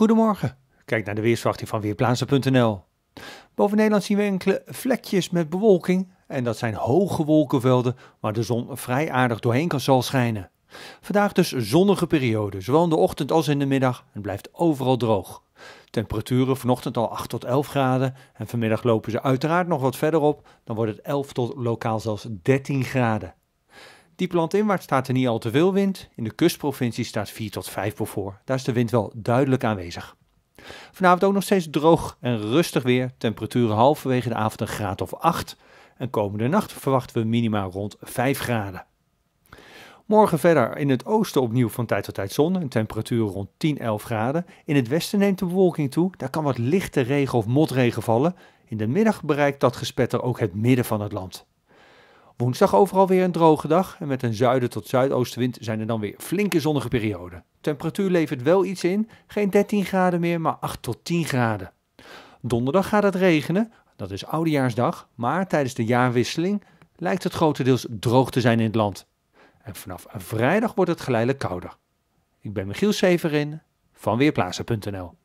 Goedemorgen. Kijk naar de weerswachting van Weerplaatsen.nl. Boven Nederland zien we enkele vlekjes met bewolking. En dat zijn hoge wolkenvelden waar de zon vrij aardig doorheen kan zal schijnen. Vandaag dus zonnige periode, zowel in de ochtend als in de middag. Het blijft overal droog. Temperaturen vanochtend al 8 tot 11 graden en vanmiddag lopen ze uiteraard nog wat verder op. Dan wordt het 11 tot lokaal zelfs 13 graden. Diep landinwaarts staat er niet al te veel wind. In de kustprovincie staat 4 tot 5 per voor. Daar is de wind wel duidelijk aanwezig. Vanavond ook nog steeds droog en rustig weer. Temperaturen halverwege de avond een graad of 8. En komende nacht verwachten we minimaal rond 5 graden. Morgen verder in het oosten opnieuw van tijd tot tijd zon. Een temperatuur rond 10, 11 graden. In het westen neemt de bewolking toe. Daar kan wat lichte regen of motregen vallen. In de middag bereikt dat gespetter ook het midden van het land. Woensdag overal weer een droge dag en met een zuiden tot zuidoostenwind zijn er dan weer flinke zonnige perioden. Temperatuur levert wel iets in, geen 13 graden meer, maar 8 tot 10 graden. Donderdag gaat het regenen, dat is oudejaarsdag, maar tijdens de jaarwisseling lijkt het grotendeels droog te zijn in het land. En vanaf vrijdag wordt het geleidelijk kouder. Ik ben Michiel Severin van Weerplaatsen.nl